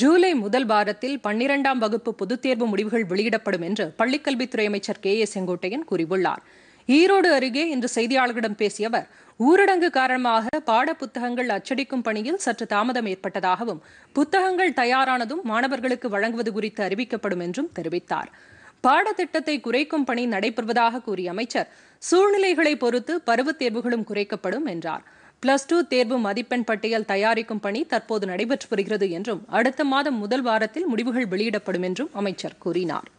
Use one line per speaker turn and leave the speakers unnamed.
ஜூலை முதல் வாரத்தில் பன்னிரண்டாம் வகுப்பு பொதுத் தேர்வு முடிவுகள் வெளியிடப்படும் என்று பள்ளிக்கல்வித்துறை அமைச்சர் கே ஏ செங்கோட்டையன் கூறியுள்ளார் ஈரோடு அருகே இன்று செய்தியாளர்களிடம் பேசிய அவர் ஊரடங்கு காரணமாக பாட புத்தகங்கள் அச்சடிக்கும் பணியில் சற்று தாமதம் ஏற்பட்டதாகவும் புத்தகங்கள் தயாரானதும் மாணவர்களுக்கு வழங்குவது குறித்து அறிவிக்கப்படும் என்றும் தெரிவித்தார் பாடத்திட்டத்தை குறைக்கும் பணி நடைபெறுவதாக கூறிய அமைச்சர் சூழ்நிலைகளை பொறுத்து பருவத் தேர்வுகளும் குறைக்கப்படும் என்றார் பிளஸ் டூ தேர்வு மதிப்பெண் பட்டியல் தயாரிக்கும் பணி தற்போது நடைபெற்று வருகிறது என்றும் அடுத்த மாதம் முதல் வாரத்தில் முடிவுகள் வெளியிடப்படும் என்றும் அமைச்சர் கூறினார்